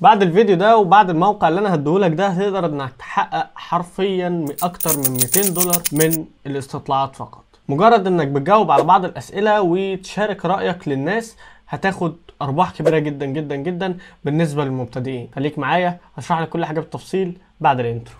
بعد الفيديو ده وبعد الموقع اللي انا هديهولك ده هتقدر انك تحقق حرفيا اكتر من 200 دولار من الاستطلاعات فقط مجرد انك بتجاوب على بعض الاسئله وتشارك رايك للناس هتاخد ارباح كبيره جدا جدا جدا بالنسبه للمبتدئين خليك معايا هشرح لك كل حاجه بالتفصيل بعد الانترو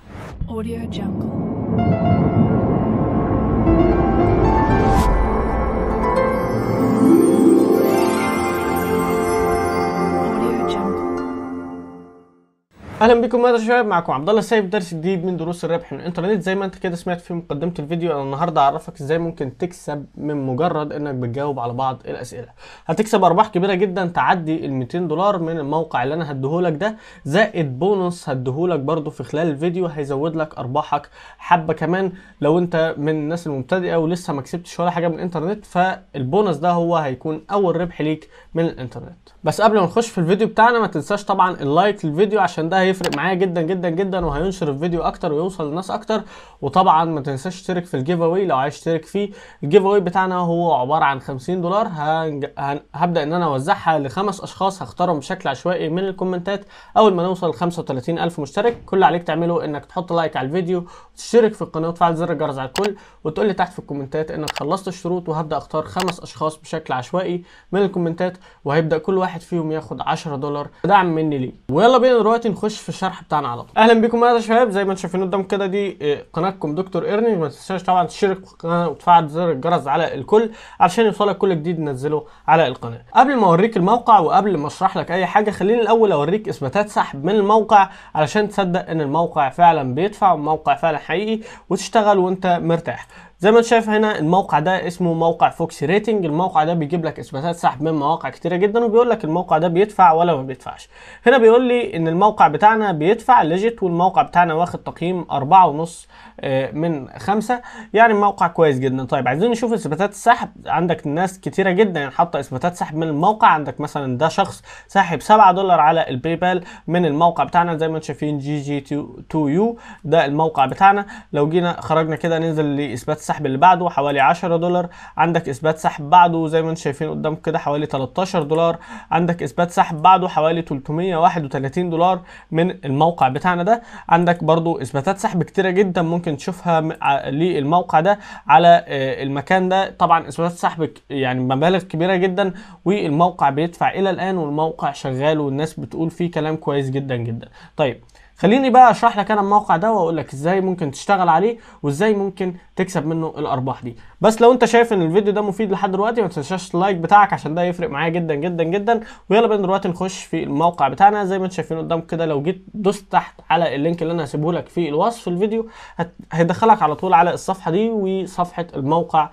اهلا بكم يا شباب معكم عبد الله السيف درس جديد من دروس الربح من الانترنت زي ما انت كده سمعت في مقدمه الفيديو انا النهارده هعرفك ازاي ممكن تكسب من مجرد انك بتجاوب على بعض الاسئله هتكسب ارباح كبيره جدا تعدي ال 200 دولار من الموقع اللي انا هديهولك ده زائد بونص هديهولك برده في خلال الفيديو هيزود لك ارباحك حبه كمان لو انت من الناس المبتدئه ولسه ما كسبتش ولا حاجه من الانترنت فالبونص ده هو هيكون اول ربح ليك من الانترنت بس قبل ما نخش في الفيديو بتاعنا ما تنساش طبعا اللايك للفيديو عشان ده هيفرق معايا جدا جدا جدا وهينشر الفيديو اكتر ويوصل لناس اكتر وطبعا ما تنساش تشترك في الجيف اوي لو عايز تشترك فيه الجيف اوي بتاعنا هو عباره عن 50 دولار هنج... هن... هبدا ان انا اوزعها لخمس اشخاص هختارهم بشكل عشوائي من الكومنتات اول ما نوصل ل 35000 مشترك كل عليك تعمله انك تحط لايك على الفيديو وتشترك في القناه وتفعل زر الجرس على الكل وتقول لي تحت في الكومنتات انك خلصت الشروط وهبدا اختار خمس اشخاص بشكل عشوائي من الكومنتات وهيبدا كل واحد فيهم ياخد 10 دولار دعم مني ليه ويلا بينا دلوقتي نخش في الشرح بتاعنا على طول اهلا بيكم يا شباب زي ما انتم شايفين قدام كده دي آه، قناتكم دكتور ايرني ما تنساش طبعا تشترك في القناه وتفعل زر الجرس على الكل علشان يوصلك كل جديد ننزله على القناه قبل ما اوريك الموقع وقبل ما اشرح لك اي حاجه خليني الاول اوريك اثباتات سحب من الموقع علشان تصدق ان الموقع فعلا بيدفع وموقع فعلا حقيقي وتشتغل وانت مرتاح زي ما انت شايف هنا الموقع ده اسمه موقع فوكس ريتنج الموقع ده بيجيب لك اثباتات سحب من مواقع كتيره جدا وبيقول لك الموقع ده بيدفع ولا ما بيدفعش هنا بيقول لي ان الموقع بتاعنا بيدفع ليجيت والموقع بتاعنا واخد تقييم 4.5 آه، من 5 يعني موقع كويس جدا طيب عايزين نشوف اثباتات السحب عندك ناس كتيره جدا يعني حاطه اثباتات سحب من الموقع عندك مثلا ده شخص ساحب 7 دولار على الباي بال من الموقع بتاعنا زي ما انت شايفين جي جي 2 يو ده الموقع بتاعنا لو جينا خرجنا كده ننزل لاثبات السحب اللي بعده حوالي 10 دولار عندك اثبات سحب بعده زي ما انتم شايفين قدام كده حوالي 13 دولار عندك اثبات سحب بعده حوالي 331 دولار من الموقع بتاعنا ده عندك برضو اثباتات سحب كتيره جدا ممكن تشوفها للموقع ده على آه، المكان ده طبعا اثباتات سحب يعني مبالغ كبيره جدا والموقع بيدفع الى الان والموقع شغال والناس بتقول فيه كلام كويس جدا جدا طيب خليني بقى اشرح لك انا الموقع ده واقول لك ازاي ممكن تشتغل عليه وازاي ممكن تكسب منه الارباح دي بس لو انت شايف ان الفيديو ده مفيد لحد دلوقتي ما تنساش اللايك بتاعك عشان ده يفرق معايا جدا جدا جدا ويلا بينا دلوقتي نخش في الموقع بتاعنا زي ما انتم شايفين قدامكم كده لو جيت دوست تحت على اللينك اللي انا هسيبه لك في الوصف الفيديو هيدخلك على طول على الصفحه دي وصفحه الموقع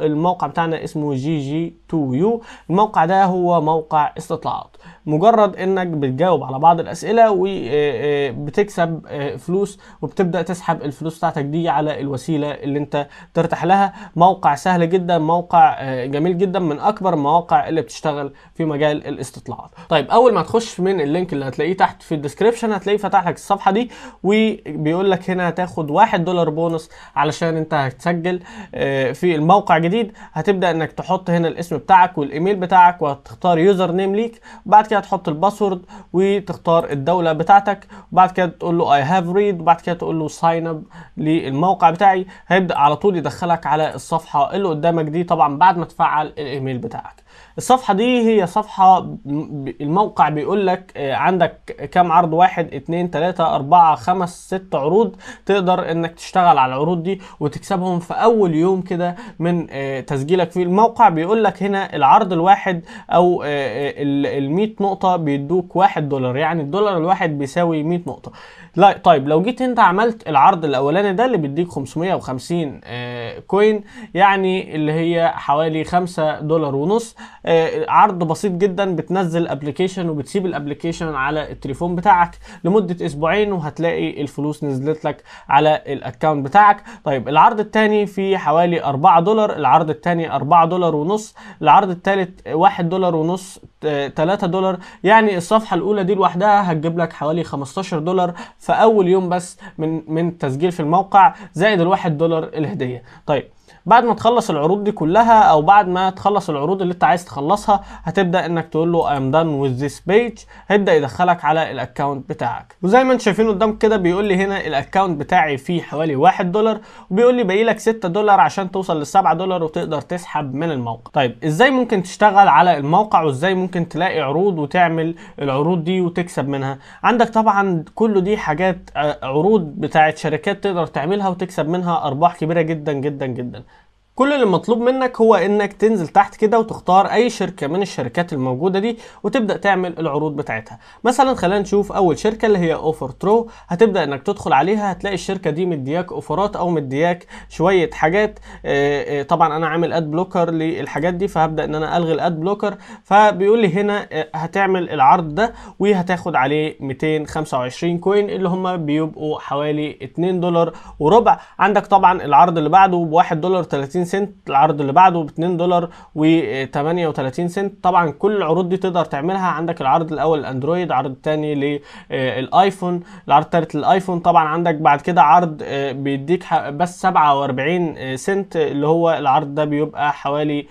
الموقع بتاعنا اسمه جي جي 2 يو الموقع ده هو موقع استطلاعات مجرد انك بتجاوب على بعض الاسئله وبتكسب آه، آه، آه، فلوس وبتبدا تسحب الفلوس بتاعتك دي على الوسيله اللي انت ترتاح لها موقع سهل جدا موقع آه، جميل جدا من اكبر المواقع اللي بتشتغل في مجال الاستطلاعات طيب اول ما تخش من اللينك اللي هتلاقيه تحت في الديسكريبشن هتلاقيه فتح لك الصفحه دي وبيقول لك هنا هتاخد 1 دولار بونص علشان انت هتسجل آه، في الموقع جديد هتبدا انك تحط هنا الاسم بتاعك والايميل بتاعك وهتختار يوزر نيم ليك وبعد كده تحط الباسورد وتختار الدوله بتاعتك وبعد كده تقول له اي هاف ريد وبعد كده تقول له ساين اب للموقع بتاعي هيبدا على طول يدخلك على الصفحه اللي قدامك دي طبعا بعد ما تفعل الايميل بتاعك الصفحه دي هي صفحه الموقع بيقول لك آه، عندك كام عرض واحد اتنين تلاته اربعه خمس ست عروض تقدر انك تشتغل على العروض دي وتكسبهم في اول يوم كده من آه، تسجيلك في الموقع بيقول لك هنا العرض الواحد او آه، ال 100 نقطه بيدوك واحد دولار يعني الدولار الواحد بيساوي 100 نقطه لا طيب لو جيت انت عملت العرض الاولاني ده اللي بيديك 550 كوين يعني اللي هي حوالي 5 دولار ونص آه، عرض بسيط جدا بتنزل ابلكيشن وبتسيب الابلكيشن على التليفون بتاعك لمده اسبوعين وهتلاقي الفلوس نزلت لك على الاكونت بتاعك طيب العرض الثاني في حوالي 4 دولار العرض الثاني 4 دولار ونص العرض الثالث 1 دولار ونص 3 دولار يعني الصفحه الاولى دي لوحدها هتجيب لك حوالي 15 دولار في اول يوم بس من من التسجيل في الموقع زائد ال 1 دولار الهديه طيب بعد ما تخلص العروض دي كلها او بعد ما تخلص العروض اللي انت عايز تخلصها هتبدا انك تقول له ايم دان وذ ذيس بيج هيبدا يدخلك على الاكونت بتاعك وزي ما انتم شايفين قدام كده بيقول لي هنا الاكونت بتاعي فيه حوالي 1 دولار وبيقول لي باقي لك 6 دولار عشان توصل ل 7 دولار وتقدر تسحب من الموقع طيب ازاي ممكن تشتغل على الموقع وازاي ممكن تلاقي عروض وتعمل العروض دي وتكسب منها عندك طبعا كل دي حاجات آه، عروض بتاعت شركات تقدر تعملها وتكسب منها ارباح كبيره جدا جدا جدا كل اللي مطلوب منك هو انك تنزل تحت كده وتختار اي شركه من الشركات الموجوده دي وتبدا تعمل العروض بتاعتها مثلا خلينا نشوف اول شركه اللي هي اوفر ترو هتبدا انك تدخل عليها هتلاقي الشركه دي مدياك اوفرات او مدياك شويه حاجات آه، آه، طبعا انا عامل اد بلوكر للحاجات دي فهبدا ان انا الغي الاد بلوكر فبيقول لي هنا آه، هتعمل العرض ده وهتاخد عليه 225 كوين اللي هم بيبقوا حوالي 2 دولار وربع عندك طبعا العرض اللي بعده ب 1 دولار 30 30 سنت العرض اللي بعده ب 2 دولار و38 سنت طبعا كل العروض دي تقدر تعملها عندك العرض الاول الاندرويد عرض تاني للايفون آه، العرض الثالث للايفون طبعا عندك بعد كده عرض آه، بيديك بس 47 آه، سنت اللي هو العرض ده بيبقى حوالي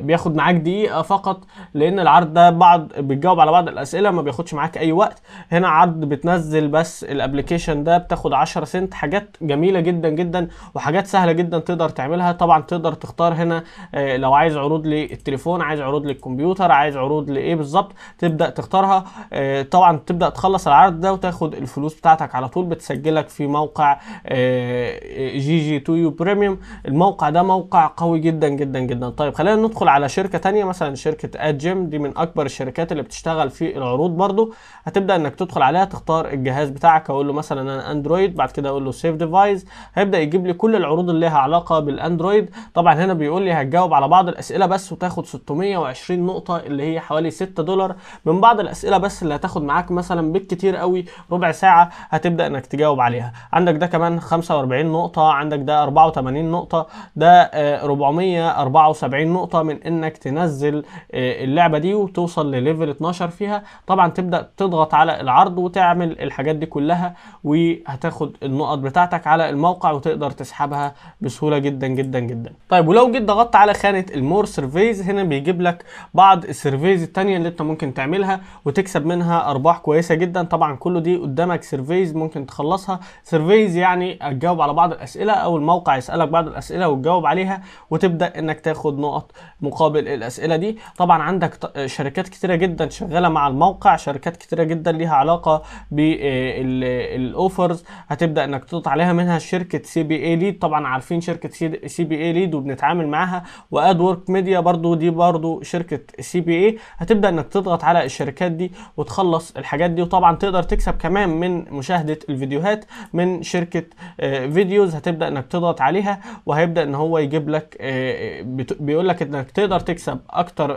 بياخد معاك دقيقه فقط لان العرض ده بعض بتجاوب على بعض الاسئله ما بياخدش معاك اي وقت هنا عرض بتنزل بس الابلكيشن ده بتاخد 10 سنت حاجات جميله جدا جدا وحاجات سهله جدا تقدر تعملها طبعا طبعا تقدر تختار هنا آه، لو عايز عروض للتليفون عايز عروض للكمبيوتر عايز عروض لايه بالظبط تبدا تختارها آه، طبعا تبدا تخلص العرض ده وتاخد الفلوس بتاعتك على طول بتسجلك في موقع آه، جي جي تو يو بريميوم الموقع ده موقع قوي جدا جدا جدا طيب خلينا ندخل على شركه ثانيه مثلا شركه اد جيم دي من اكبر الشركات اللي بتشتغل في العروض برضو هتبدا انك تدخل عليها تختار الجهاز بتاعك اقول له مثلا انا اندرويد بعد كده اقول له سيف ديفايس هيبدا يجيب لي كل العروض اللي لها علاقه بالاندرويد سلايد طيب، طبعا هنا بيقول لي هتجاوب على بعض الاسئله بس وتاخد 620 نقطه اللي هي حوالي 6 دولار من بعض الاسئله بس اللي هتاخد معاك مثلا بالكتير قوي ربع ساعه هتبدا انك تجاوب عليها عندك ده كمان 45 نقطه عندك ده 84 نقطه ده 474 آه، نقطه من انك تنزل آه، اللعبه دي وتوصل لليفل 12 فيها طبعا تبدا تضغط على العرض وتعمل الحاجات دي كلها وهتاخد النقط بتاعتك على الموقع وتقدر تسحبها بسهوله جدا جدا جدا طيب ولو جيت ضغطت على خانه المور سيرفيز هنا بيجيب لك بعض السيرفيز الثانيه اللي انت ممكن تعملها وتكسب منها ارباح كويسه جدا طبعا كله دي قدامك سيرفيز ممكن تخلصها سيرفيز يعني تجاوب على بعض الاسئله او الموقع يسالك بعض الاسئله وتجاوب عليها وتبدا انك تاخد نقط مقابل الاسئله دي طبعا عندك شركات كتيره جدا شغاله مع الموقع شركات كتيره جدا ليها علاقه بالاوفرز هتبدا انك تضغط عليها منها شركه سي بي اي ليد طبعا عارفين شركه سي بي بي اي ليد وبنتعامل معاها واد ورك ميديا برضو دي برضو شركه سي بي اي هتبدا انك تضغط على الشركات دي وتخلص الحاجات دي وطبعا تقدر تكسب كمان من مشاهده الفيديوهات من شركه آه، فيديوز هتبدا انك تضغط عليها وهيبدا ان هو يجيب لك آه، آه، بيقول لك انك تقدر تكسب اكتر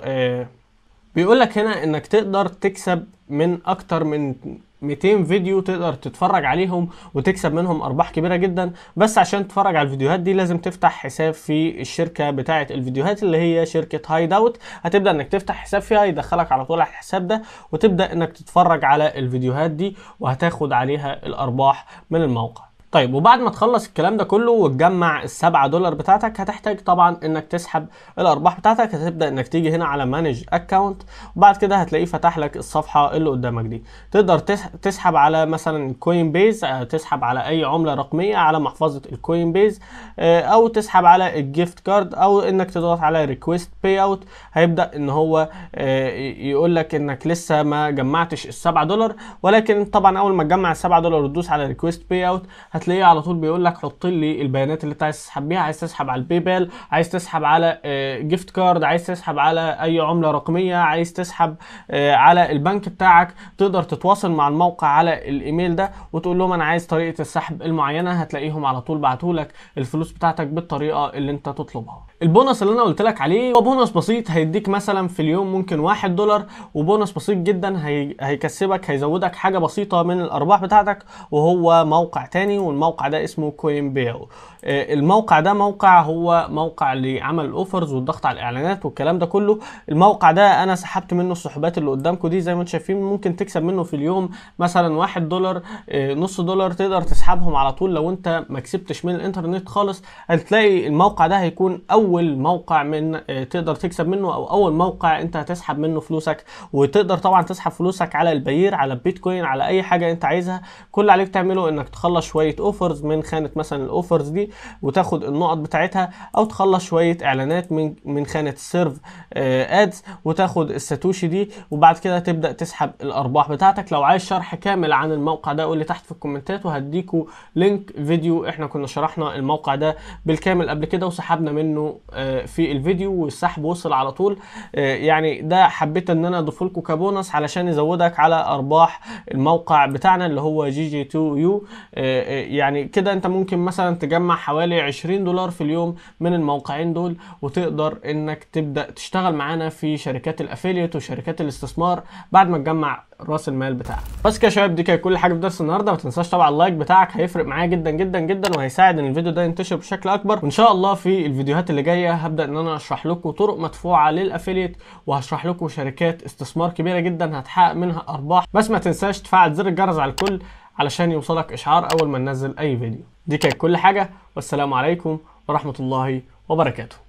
بيقول لك هنا انك تقدر تكسب من اكتر من 200 فيديو تقدر تتفرج عليهم وتكسب منهم ارباح كبيره جدا بس عشان تتفرج على الفيديوهات دي لازم تفتح حساب في الشركه بتاعه الفيديوهات اللي هي شركه هايد اوت هتبدا انك تفتح حساب فيها يدخلك على طول على الحساب ده وتبدا انك تتفرج على الفيديوهات دي وهتاخد عليها الارباح من الموقع طيب وبعد ما تخلص الكلام ده كله وتجمع السبعة دولار بتاعتك هتحتاج طبعا انك تسحب الارباح بتاعتك هتبدا انك تيجي هنا على مانج اكونت وبعد كده هتلاقيه فتح لك الصفحه اللي قدامك دي تقدر تسحب على مثلا كوين بيز آه، تسحب على اي عمله رقميه على محفظه الكوين آه، بيز او تسحب على الجيفت كارد او انك تضغط على ريكويست باي اوت هيبدا ان هو آه، يقول لك انك لسه ما جمعتش السبعة 7 دولار ولكن طبعا اول ما تجمع السبعة 7 دولار وتدوس على ريكويست باي اوت هتلاقيه على طول بيقول لك حط لي البيانات اللي انت عايز تسحب بيها عايز تسحب على الباي بال عايز تسحب على جيفت آه، كارد عايز تسحب على اي عمله رقميه عايز تسحب آه، على البنك بتاعك تقدر تتواصل مع الموقع على الايميل ده وتقول لهم انا عايز طريقه السحب المعينه هتلاقيهم على طول بعتوا لك الفلوس بتاعتك بالطريقه اللي انت تطلبها البونص اللي انا قلت لك عليه هو بونص بسيط هيديك مثلا في اليوم ممكن 1 دولار وبونص بسيط جدا هيكسبك هيزودك حاجه بسيطه من الارباح بتاعتك وهو موقع تاني والموقع ده اسمه كوين بيل آه، الموقع ده موقع هو موقع لعمل الاوفرز والضغط على الاعلانات والكلام ده كله الموقع ده انا سحبت منه السحبات اللي قدامكم دي زي ما انتم شايفين ممكن تكسب منه في اليوم مثلا 1 دولار آه، نص دولار تقدر تسحبهم على طول لو انت ما كسبتش من الانترنت خالص هتلاقي الموقع ده هيكون اول موقع من آه، تقدر تكسب منه او اول موقع انت هتسحب منه فلوسك وتقدر طبعا تسحب فلوسك على البير على البيتكوين على اي حاجه انت عايزها كل عليك تعمله انك تخلص شويه اوفرز من خانه مثلا الاوفرز دي وتاخد النقط بتاعتها او تخلص شويه اعلانات من من خانه السيرف آه، ادز وتاخد الساتوشي دي وبعد كده تبدا تسحب الارباح بتاعتك لو عايز شرح كامل عن الموقع ده قول لي تحت في الكومنتات وهديكوا لينك فيديو احنا كنا شرحنا الموقع ده بالكامل قبل كده وسحبنا منه آه، في الفيديو والسحب وصل على طول آه، يعني ده حبيت ان انا اضيفه لكم كبونص علشان يزودك على ارباح الموقع بتاعنا اللي هو جي جي 2 يو يعني كده انت ممكن مثلا تجمع حوالي 20 دولار في اليوم من الموقعين دول وتقدر انك تبدا تشتغل معانا في شركات الافيليت وشركات الاستثمار بعد ما تجمع راس المال بتاعك بس كده يا شباب دي كانت كل حاجه في درس النهارده ما تنساش طبعا اللايك بتاعك هيفرق معايا جدا جدا جدا وهيساعد ان الفيديو ده ينتشر بشكل اكبر وان شاء الله في الفيديوهات اللي جايه هبدا ان انا اشرح لكم طرق مدفوعه للافيليت وهشرح لكم شركات استثمار كبيره جدا هتحقق منها ارباح بس ما تنساش تفعل زر الجرس على الكل علشان يوصلك اشعار اول ما ننزل اي فيديو دي كانت كل حاجه والسلام عليكم ورحمه الله وبركاته